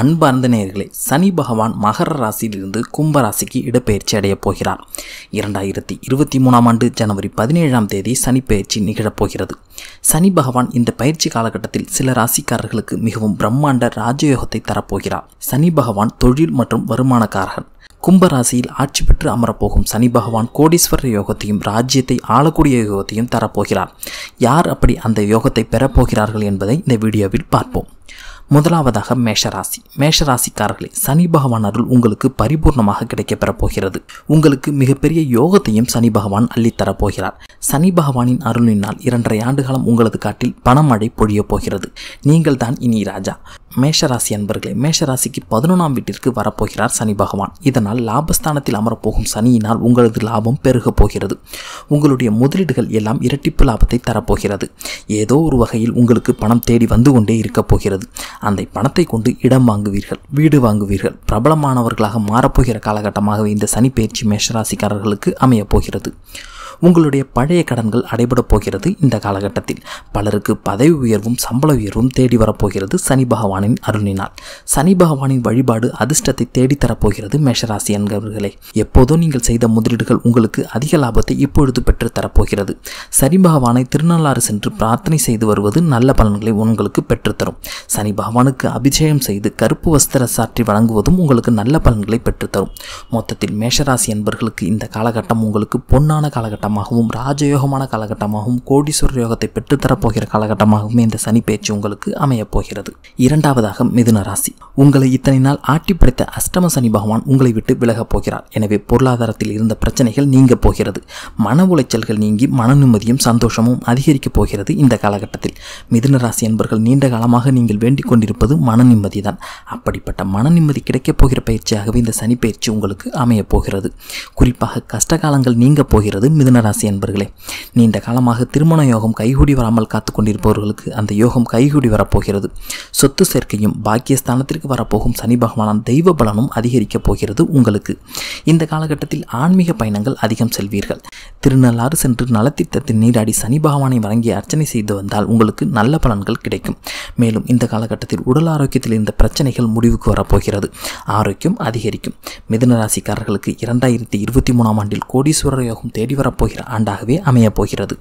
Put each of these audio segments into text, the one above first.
அன்பார்ந்த நேயர்களே சனி பகவான் மகர ராசியிலிருந்து கும்பராசிக்கு இடப்பெயர்ச்சி அடையப் போகிறார் இரண்டாயிரத்தி இருபத்தி மூணாம் ஆண்டு ஜனவரி பதினேழாம் தேதி சனி பயிற்சி நிகழப்போகிறது சனி பகவான் இந்த பயிற்சி காலகட்டத்தில் சில ராசிக்காரர்களுக்கு மிகவும் பிரம்மாண்ட ராஜயோகத்தை தரப்போகிறார் சனி பகவான் தொழில் மற்றும் வருமானக்காரர்கள் கும்பராசியில் ஆட்சி பெற்று அமரப்போகும் சனி பகவான் கோடீஸ்வரர் யோகத்தையும் ராஜ்யத்தை ஆளக்கூடிய யோகத்தையும் தரப்போகிறார் யார் அப்படி அந்த யோகத்தை பெறப்போகிறார்கள் என்பதை இந்த வீடியோவில் பார்ப்போம் முதலாவதாக மேஷராசி மேஷராசிக்காரர்களே சனி பகவான் அருள் உங்களுக்கு பரிபூர்ணமாக கிடைக்கப்பெற போகிறது உங்களுக்கு மிகப்பெரிய யோகத்தையும் சனி பகவான் அள்ளித்தரப் போகிறார் சனி பகவானின் அருளினால் இரண்டரை ஆண்டுகாலம் உங்களது காட்டில் பணமழை பொழியப் போகிறது நீங்கள் தான் இனி ராஜா மேஷராசி அன்பர்களே மேஷராசிக்கு பதினொன்றாம் வீட்டிற்கு வரப்போகிறார் சனி பகவான் இதனால் லாபஸ்தானத்தில் அமரப்போகும் சனியினால் உங்களது லாபம் பெருகப் போகிறது உங்களுடைய முதலீடுகள் எல்லாம் இரட்டிப்பு லாபத்தை தரப்போகிறது ஏதோ ஒரு வகையில் உங்களுக்கு பணம் தேடி வந்து கொண்டே இருக்கப் போகிறது அந்த பணத்தை கொண்டு இடம் வாங்குவீர்கள் வீடு வாங்குவீர்கள் பிரபலமானவர்களாக மாறப்போகிற காலகட்டமாகவே இந்த சனி பயிற்சி மேஷராசிக்காரர்களுக்கு அமையப்போகிறது உங்களுடைய பழைய கடன்கள் அடைபடப் போகிறது இந்த காலகட்டத்தில் பலருக்கு பதவி உயர்வும் சம்பள உயர்வும் தேடி வரப்போகிறது சனி பகவானின் அருளினால் சனி பகவானின் வழிபாடு அதிர்ஷ்டத்தை தேடித்தரப்போகிறது மேஷராசி என்பவர்களே எப்போதோ நீங்கள் செய்த முதலீடுகள் உங்களுக்கு அதிக லாபத்தை இப்பொழுது பெற்று தரப்போகிறது சனி பகவானை திருநள்ளாறு சென்று பிரார்த்தனை செய்து வருவது நல்ல பலன்களை உங்களுக்கு பெற்றுத்தரும் சனி பகவானுக்கு அபிஷேகம் செய்து கருப்பு வஸ்திர சாற்றி வழங்குவதும் உங்களுக்கு நல்ல பலன்களை பெற்றுத்தரும் மொத்தத்தில் மேஷராசி என்பவர்களுக்கு இந்த காலகட்டம் உங்களுக்கு பொன்னான காலகட்டம் காலகட்டமாகவும் ராஜயோகமான காலகட்டமாகவும் கோடீஸ்வர யோகத்தை பெற்றுத்தரப்போகிற காலகட்டமாகவும் இந்த சனி பேச்சு உங்களுக்கு அமையப் போகிறது இரண்டாவதாக மிதுன ராசி உங்களை இத்தனை நாள் ஆட்டி படைத்த அஷ்டம சனி பகவான் உங்களை விட்டு விலகப் போகிறார் எனவே பொருளாதாரத்தில் இருந்த பிரச்சனைகள் நீங்க போகிறது மன உளைச்சல்கள் நீங்கி மன நிம்மதியும் சந்தோஷமும் அதிகரிக்கப் போகிறது இந்த காலகட்டத்தில் மிதுன ராசி என்பர்கள் நீண்ட காலமாக நீங்கள் வேண்டிக் கொண்டிருப்பது மன நிம்மதி தான் அப்படிப்பட்ட மன நிம்மதி கிடைக்கப் போகிற பயிற்சியாகவே இந்த சனி பயிற்சி உங்களுக்கு அமையப் போகிறது குறிப்பாக கஷ்டகாலங்கள் நீங்க போகிறது மிதுன மீனராசி என்பர்களே நீண்ட காலமாக திருமண யோகம் கைகூடி வராமல் காத்து கொண்டிருப்பவர்களுக்கு அந்த யோகம் கைகூடி வரப்போகிறது சொத்து சேர்க்கையும் பாக்கியஸ்தானத்திற்கு வரப்போகும் சனி பகவானான் தெய்வ பலனும் அதிகரிக்கப் போகிறது உங்களுக்கு இந்த காலகட்டத்தில் ஆன்மீக பயணங்கள் அதிகம் செல்வீர்கள் திருநள்ளாறு சென்று நலத்திட்டத்தில் நீராடி சனி பகவானை வழங்கி அர்ச்சனை செய்து வந்தால் உங்களுக்கு நல்ல பலன்கள் கிடைக்கும் மேலும் இந்த காலகட்டத்தில் உடல் ஆரோக்கியத்தில் இருந்த பிரச்சனைகள் முடிவுக்கு வரப்போகிறது ஆரோக்கியம் அதிகரிக்கும் மிதன ராசிக்காரர்களுக்கு இரண்டாயிரத்தி இருபத்தி மூணாம் ஆண்டில் கோடீஸ்வரர் யோகம் தேடி வரப்போகிறது போகிற ஆண்டாகவே அமையப் போகிறது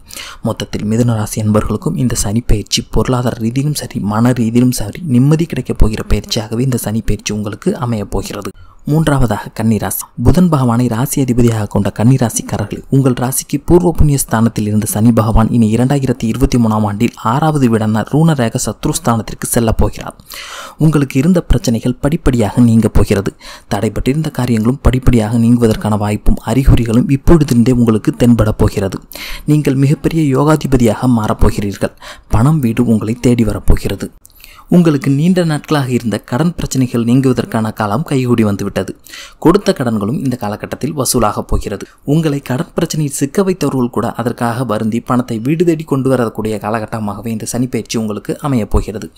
மொத்தத்தில் மிதுனராசி என்பர்களுக்கும் என்பவர்களுக்கும் இந்த சனி பயிற்சி பொருளாதார ரீதியிலும் சரி மன ரீதியிலும் சரி நிம்மதி கிடைக்கப் போகிற பயிற்சியாகவே இந்த சனி பயிற்சி உங்களுக்கு அமையப் போகிறது மூன்றாவதாக கன்னிராசி புதன் பகவானை ராசி அதிபதியாக கொண்ட கன்னிராசிக்காரர்கள் உங்கள் ராசிக்கு பூர்வ புண்ணிய ஸ்தானத்தில் இருந்த சனி பகவான் இனி இரண்டாயிரத்தி இருபத்தி மூணாம் ஆண்டில் ஆறாவது வீடான ரூணரேக ஸ்தானத்திற்கு செல்லப் போகிறார் உங்களுக்கு இருந்த பிரச்சனைகள் படிப்படியாக நீங்க போகிறது தடைப்பட்டிருந்த காரியங்களும் படிப்படியாக நீங்குவதற்கான வாய்ப்பும் அறிகுறிகளும் இப்பொழுதிருந்தே உங்களுக்கு தென்படப் போகிறது நீங்கள் மிகப்பெரிய யோகாதிபதியாக மாறப்போகிறீர்கள் பணம் வீடு உங்களை தேடி வரப்போகிறது உங்களுக்கு நீண்ட நாட்களாக இருந்த கடன் பிரச்சனைகள் நீங்குவதற்கான காலம் கைகூடி வந்துவிட்டது கொடுத்த கடன்களும் இந்த காலகட்டத்தில் வசூலாகப் போகிறது உங்களை கடன் பிரச்சனையில் சிக்க வைத்தவர்கள் கூட அதற்காக வருந்தி பணத்தை வீடு தேடி கொண்டு வரக்கூடிய காலகட்டமாகவே இந்த சனிப்பயிற்சி உங்களுக்கு அமையப் போகிறது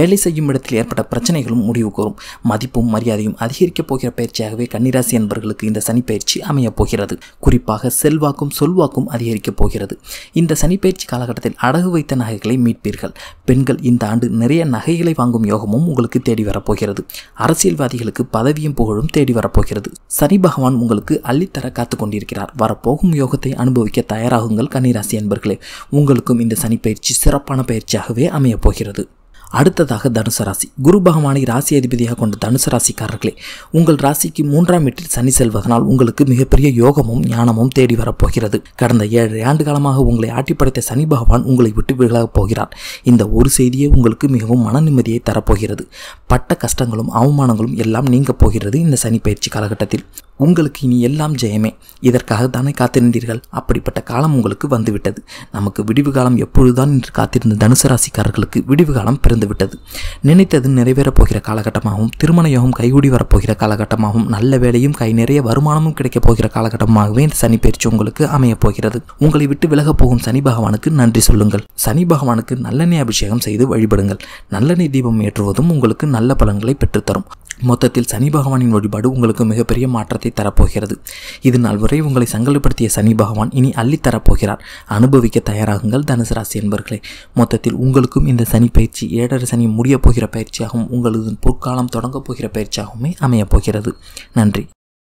வேலை செய்யும் இடத்தில் ஏற்பட்ட பிரச்சனைகளும் முடிவு கூறும் மதிப்பும் மரியாதையும் அதிகரிக்கப் போகிற பயிற்சியாகவே கன்னிராசி என்பவர்களுக்கு இந்த சனிப்பயிற்சி அமையப் போகிறது குறிப்பாக செல்வாக்கும் சொல்வாக்கும் அதிகரிக்கப் போகிறது இந்த சனிப்பயிற்சி காலகட்டத்தில் அடகு வைத்த நகைகளை மீட்பீர்கள் பெண்கள் இந்த ஆண்டு நிறைய நகை நகைகளை வாங்கும் யோகமும் உங்களுக்கு தேடி வரப்போகிறது அரசியல்வாதிகளுக்கு பதவியும் புகழும் தேடி வரப்போகிறது சனி பகவான் உங்களுக்கு அள்ளித்தர காத்து கொண்டிருக்கிறார் வரப்போகும் யோகத்தை அனுபவிக்க தயாராகுங்கள் கன்னிராசி அன்பர்களே உங்களுக்கும் இந்த சனி பயிற்சி சிறப்பான பயிற்சியாகவே அமையப் போகிறது அடுத்ததாக தனுசு ராசி குரு பகவானை ராசி அதிபதியாக கொண்ட தனுசு ராசிக்காரர்களே உங்கள் ராசிக்கு மூன்றாம் வீட்டில் சனி செல்வதனால் உங்களுக்கு மிகப்பெரிய யோகமும் ஞானமும் தேடி வரப்போகிறது கடந்த ஏழு ஆண்டு காலமாக உங்களை ஆட்டிப்படைத்த சனி பகவான் உங்களை விட்டு விலகப் போகிறார் இந்த ஒரு செய்தியே உங்களுக்கு மிகவும் மன நிம்மதியை தரப்போகிறது பட்ட கஷ்டங்களும் அவமானங்களும் எல்லாம் நீங்க போகிறது இந்த சனி பயிற்சி காலகட்டத்தில் உங்களுக்கு இனி எல்லாம் ஜெயமே இதற்காக தானே காத்திருந்தீர்கள் அப்படிப்பட்ட காலம் உங்களுக்கு வந்துவிட்டது நமக்கு விடிவு காலம் எப்பொழுதுதான் என்று காத்திருந்த தனுசு ராசிக்காரர்களுக்கு விடிவு காலம் பிறந்துவிட்டது நினைத்தது நிறைவேறப் போகிற காலகட்டமாகவும் திருமண யோகம் கைகூடி வரப்போகிற காலகட்டமாகவும் நல்ல வேலையும் கை நிறைய வருமானமும் கிடைக்கப் போகிற காலகட்டமாகவே இந்த சனி பயிற்சி உங்களுக்கு அமையப் போகிறது உங்களை விட்டு விலகப் போகும் சனி பகவானுக்கு நன்றி சொல்லுங்கள் சனி பகவானுக்கு நல்லெண்ணெய் அபிஷேகம் செய்து வழிபடுங்கள் நல்லெண்ணெய் தீபம் ஏற்றுவதும் உங்களுக்கு நல்ல பலன்களை பெற்றுத்தரும் மொத்தத்தில் சனி பகவானின் வழிபாடு உங்களுக்கு மிகப்பெரிய மாற்றத்தை ஞானத்தை தரப்போகிறது இது நாள் வரை உங்களை சங்கல்படுத்திய சனி பகவான் இனி அள்ளித்தரப்போகிறார் அனுபவிக்க தயாராகுங்கள் தனுசு ராசி என்பர்களே மொத்தத்தில் உங்களுக்கும் இந்த சனி பயிற்சி ஏழரை சனி முடியப் போகிற பயிற்சியாகவும் உங்களது பொற்காலம் தொடங்கப் போகிற பயிற்சியாகவுமே அமையப் போகிறது நன்றி